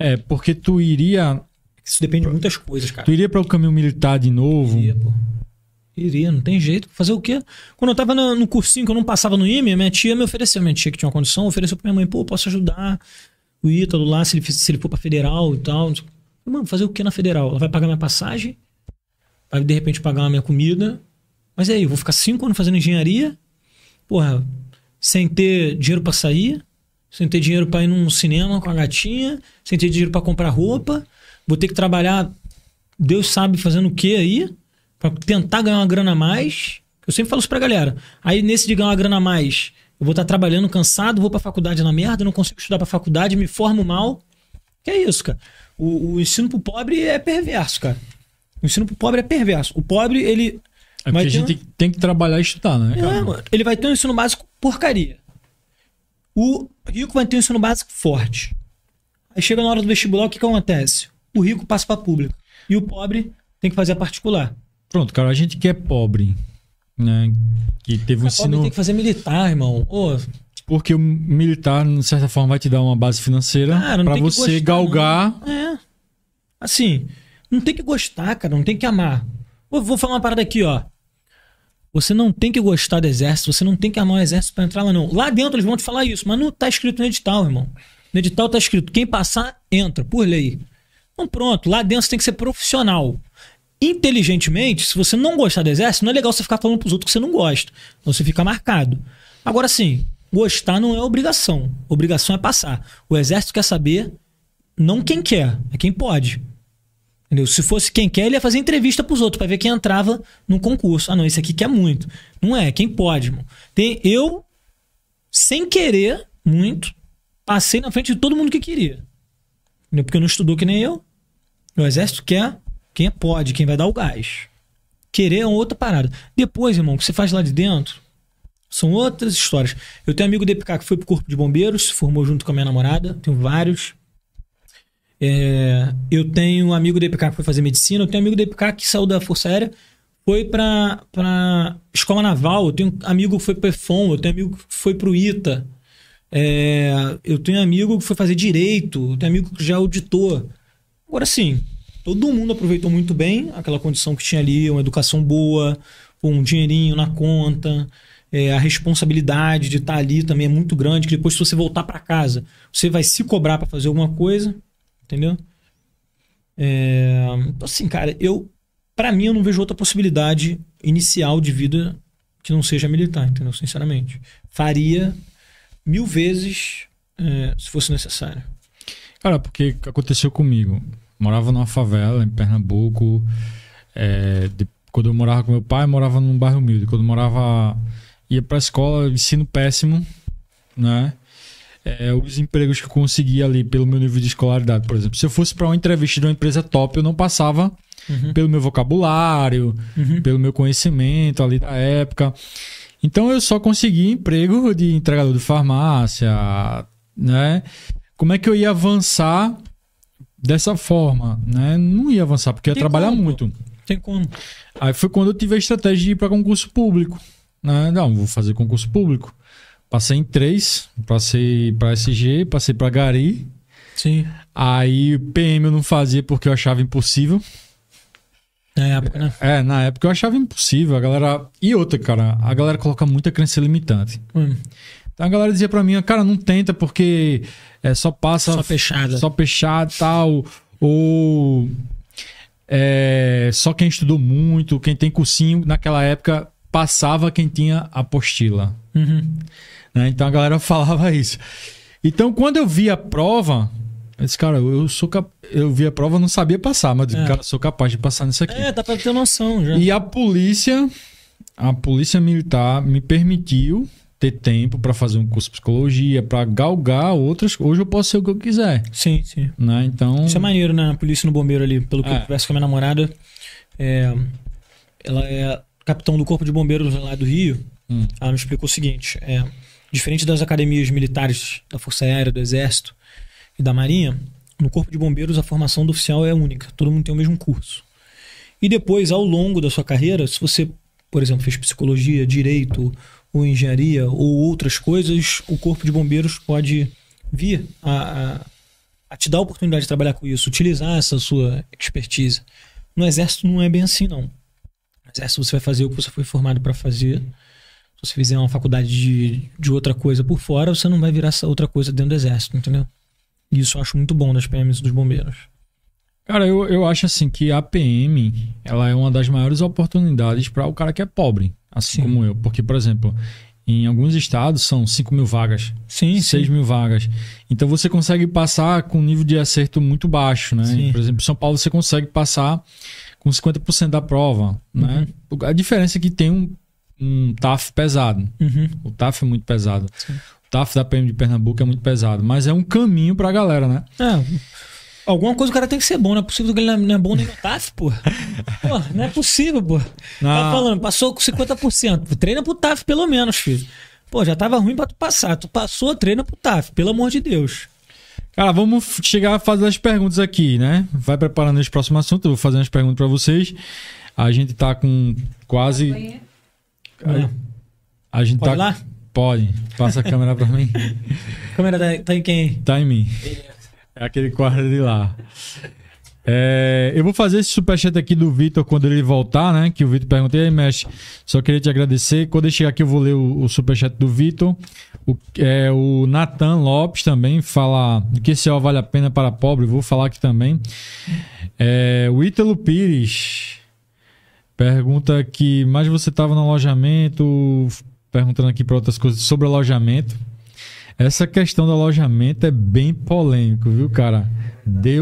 É, porque tu iria. Isso depende de muitas coisas, cara. Tu iria para o caminho militar de novo? Iria, pô. Iria, não tem jeito. Fazer o quê? Quando eu tava no, no cursinho que eu não passava no IME, minha tia me ofereceu. Minha tia que tinha uma condição ofereceu pra minha mãe: pô, posso ajudar o Ítalo lá se ele, se ele for pra federal e tal. mano, fazer o quê na federal? Ela vai pagar minha passagem, vai de repente pagar a minha comida. Mas aí, eu vou ficar cinco anos fazendo engenharia, porra, sem ter dinheiro para sair, sem ter dinheiro para ir num cinema com a gatinha, sem ter dinheiro para comprar roupa, vou ter que trabalhar, Deus sabe fazendo o que aí, para tentar ganhar uma grana a mais. Eu sempre falo isso pra galera. Aí nesse de ganhar uma grana a mais, eu vou estar tá trabalhando cansado, vou pra faculdade na merda, não consigo estudar pra faculdade, me formo mal. Que é isso, cara. O, o ensino pro pobre é perverso, cara. O ensino pro pobre é perverso. O pobre, ele. É porque a gente tem que trabalhar e estudar, né? É, mano. Ele vai ter um ensino básico porcaria. O rico vai ter um ensino básico forte. Aí chega na hora do vestibular, o que, que acontece? O rico passa para público. E o pobre tem que fazer a particular. Pronto, cara, a gente que é pobre, né? Que teve um ensino. tem que fazer militar, irmão. Ô, Porque o militar, de certa forma, vai te dar uma base financeira para pra você gostar, galgar. não. É. Assim, não tem que gostar, cara, não tem que amar. vou vou falar uma parada aqui, ó. Você não tem que gostar do exército, você não tem que amar o exército para entrar lá, não. Lá dentro eles vão te falar isso, mas não tá escrito no edital, irmão. No edital tá escrito: quem passar, entra, por lei. Então pronto, lá dentro você tem que ser profissional. Inteligentemente, se você não gostar do exército, não é legal você ficar falando pros outros que você não gosta. Então você fica marcado. Agora sim, gostar não é obrigação. Obrigação é passar. O exército quer saber não quem quer, é quem pode. Entendeu? Se fosse quem quer, ele ia fazer entrevista pros outros, para ver quem entrava no concurso. Ah, não, esse aqui quer muito. Não é, quem pode, irmão. Tem, eu, sem querer muito, passei na frente de todo mundo que queria. Entendeu? Porque não estudou que nem eu. O exército quer quem pode, quem vai dar o gás. Querer é outra parada. Depois, irmão, o que você faz lá de dentro são outras histórias. Eu tenho um amigo DPK que foi pro Corpo de Bombeiros, se formou junto com a minha namorada, tenho vários. É, eu tenho um amigo do EPK que foi fazer medicina, eu tenho um amigo do EPK que saiu da Força Aérea, foi pra pra escola naval, eu tenho um amigo que foi pro EFON, eu tenho um amigo que foi pro ITA, é, eu tenho um amigo que foi fazer direito, eu tenho um amigo que já auditou. Agora sim, todo mundo aproveitou muito bem aquela condição que tinha ali, uma educação boa, um dinheirinho na conta, é, a responsabilidade de estar tá ali também é muito grande, que depois se você voltar para casa, você vai se cobrar para fazer alguma coisa entendeu? É, então, assim, cara, eu para mim eu não vejo outra possibilidade inicial de vida que não seja militar, entendeu? Sinceramente, faria mil vezes é, se fosse necessário. Cara, porque aconteceu comigo. Morava numa favela em Pernambuco. É, de, quando eu morava com meu pai, morava num bairro humilde. Quando eu morava ia para a escola, ensino péssimo, né? É, é, os empregos que eu consegui ali pelo meu nível de escolaridade, por exemplo. Se eu fosse para uma entrevista de uma empresa top, eu não passava uhum. pelo meu vocabulário, uhum. pelo meu conhecimento ali da época. Então eu só consegui emprego de entregador de farmácia, né? Como é que eu ia avançar dessa forma, né? Não ia avançar porque ia trabalhar como? muito. Tem como? Aí foi quando eu tive a estratégia de ir para concurso público, né? Não, vou fazer concurso público. Passei em três. Passei para SG, passei para Gari. Sim. Aí PM eu não fazia porque eu achava impossível. Na época, né? É, na época eu achava impossível. A galera. E outra, cara, a galera coloca muita crença limitante. Hum. Então a galera dizia pra mim, cara, não tenta porque é, só passa. Só fechada. Só fechada e tal. Ou. É, só quem estudou muito, quem tem cursinho, naquela época passava quem tinha apostila. Uhum. Né? Então a galera falava isso. Então quando eu vi a prova, eu disse, cara, eu sou cap... eu vi a prova, não sabia passar, mas é. cara, sou capaz de passar nisso aqui. É, dá pra ter noção já. E a polícia, a polícia militar me permitiu ter tempo para fazer um curso de psicologia, para galgar outras. Hoje eu posso ser o que eu quiser. Sim, sim. Né? Então. Isso é maneiro, né? A polícia no bombeiro ali, pelo que é. eu converso com a minha namorada, é... ela é capitão do corpo de bombeiros lá do Rio. Hum. Ela me explicou o seguinte: é Diferente das academias militares da Força Aérea, do Exército e da Marinha, no Corpo de Bombeiros a formação do oficial é única, todo mundo tem o mesmo curso. E depois, ao longo da sua carreira, se você, por exemplo, fez psicologia, direito ou engenharia ou outras coisas, o Corpo de Bombeiros pode vir a, a, a te dar a oportunidade de trabalhar com isso, utilizar essa sua expertise. No Exército não é bem assim, não. No Exército você vai fazer o que você foi formado para fazer se você fizer uma faculdade de, de outra coisa por fora, você não vai virar essa outra coisa dentro do exército, entendeu? E isso eu acho muito bom das PMs dos bombeiros. Cara, eu, eu acho assim que a PM ela é uma das maiores oportunidades para o cara que é pobre, assim sim. como eu. Porque, por exemplo, em alguns estados são 5 mil vagas, sim, 6 sim. mil vagas. Então você consegue passar com um nível de acerto muito baixo, né? Sim. Por exemplo, em São Paulo você consegue passar com 50% da prova, né? Uhum. A diferença é que tem um, um TAF pesado. Uhum. O TAF é muito pesado. Sim. O TAF da PM de Pernambuco é muito pesado. Mas é um caminho pra galera, né? É. Alguma coisa o cara tem que ser bom, não é possível que ele não é, é bom nem no TAF, pô. pô não é possível, pô. Não. Tá falando, passou com 50%. Treina pro TAF pelo menos, filho. Pô, já tava ruim pra tu passar. Tu passou, treina pro TAF, pelo amor de Deus. Cara, vamos chegar a fazer as perguntas aqui, né? Vai preparando esse próximo assunto, eu vou fazer as perguntas para vocês. A gente tá com quase a gente Pode tá... lá? Pode. Passa a câmera pra mim. A câmera tá, tá em quem? Tá em mim. É aquele quadro de lá. É, eu vou fazer esse superchat aqui do Vitor quando ele voltar, né? Que o Vitor perguntei, aí, mexe. Só queria te agradecer. Quando ele chegar aqui, eu vou ler o, o superchat do Vitor. O, é, o Nathan Lopes também fala que esse ó vale a pena para pobre. Vou falar aqui também. É, o Ítalo Pires Pergunta que mais você estava no alojamento, perguntando aqui para outras coisas sobre alojamento. Essa questão do alojamento é bem polêmico, viu, cara? deu